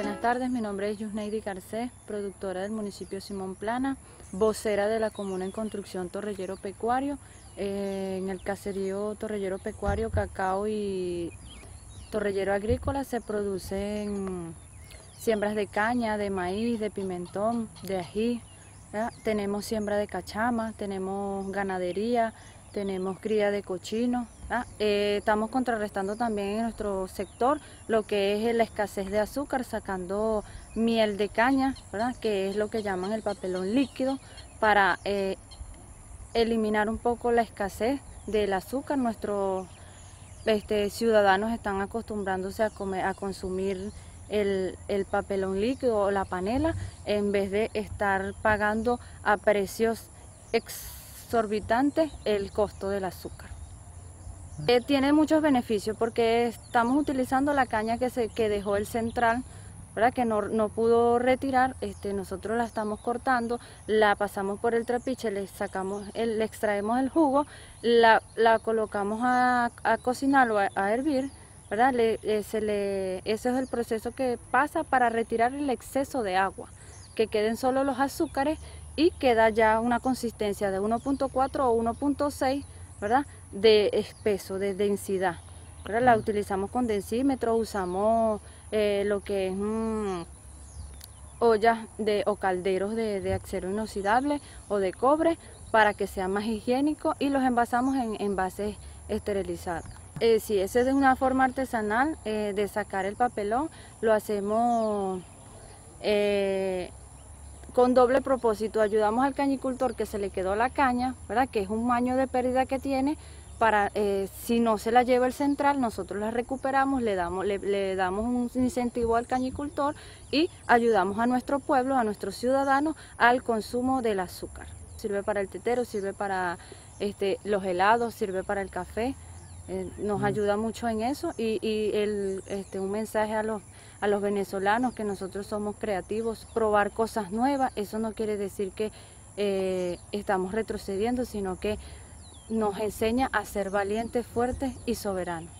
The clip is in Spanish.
Buenas tardes, mi nombre es Yusneidi Garcés, productora del municipio Simón Plana, vocera de la comuna en construcción Torrellero Pecuario, eh, en el caserío Torrellero Pecuario, Cacao y Torrellero Agrícola se producen siembras de caña, de maíz, de pimentón, de ají, tenemos siembra de cachama, tenemos ganadería, tenemos cría de cochino, eh, estamos contrarrestando también en nuestro sector lo que es la escasez de azúcar, sacando miel de caña, que es lo que llaman el papelón líquido, para eh, eliminar un poco la escasez del azúcar. Nuestros este, ciudadanos están acostumbrándose a, consumir el, el papelón líquido o la panela en vez de estar pagando a precios exorbitantes el costo del azúcar. Eh, tiene muchos beneficios porque estamos utilizando la caña que, se, dejó el central, que no, pudo retirar, este, nosotros la estamos cortando, la pasamos por el trapiche, le, sacamos le extraemos el jugo, la, colocamos a, a cocinar a, hervir, le, ese eh, es el proceso que pasa para retirar el exceso de agua, que queden solo los azúcares y queda ya una consistencia de 1.4 o 1.6, ¿verdad? de espeso, de densidad. Ahora La utilizamos con densímetro, usamos eh, lo que es mm, ollas de, o calderos de, acero inoxidable o de cobre para que sea más higiénico y los envasamos en envases esterilizados. Si eh, sí, de es una forma artesanal eh, de sacar el papelón. Lo hacemos con doble propósito. Ayudamos al cañicultor que se le quedó la caña, ¿verdad? que es un maño de pérdida que tiene, para eh, si no se la lleva el central, nosotros la recuperamos, le damos, damos un incentivo al cañicultor y ayudamos a nuestro pueblo, a nuestros ciudadanos, al consumo del azúcar. Sirve para el tetero, sirve para este, los helados, sirve para el café. Eh, nos mm. ayuda mucho en eso y, este, un mensaje a los, a los venezolanos que nosotros somos creativos, probar cosas nuevas, eso no quiere decir que eh, estamos retrocediendo, sino que nos enseña a ser valientes, fuertes y soberanos.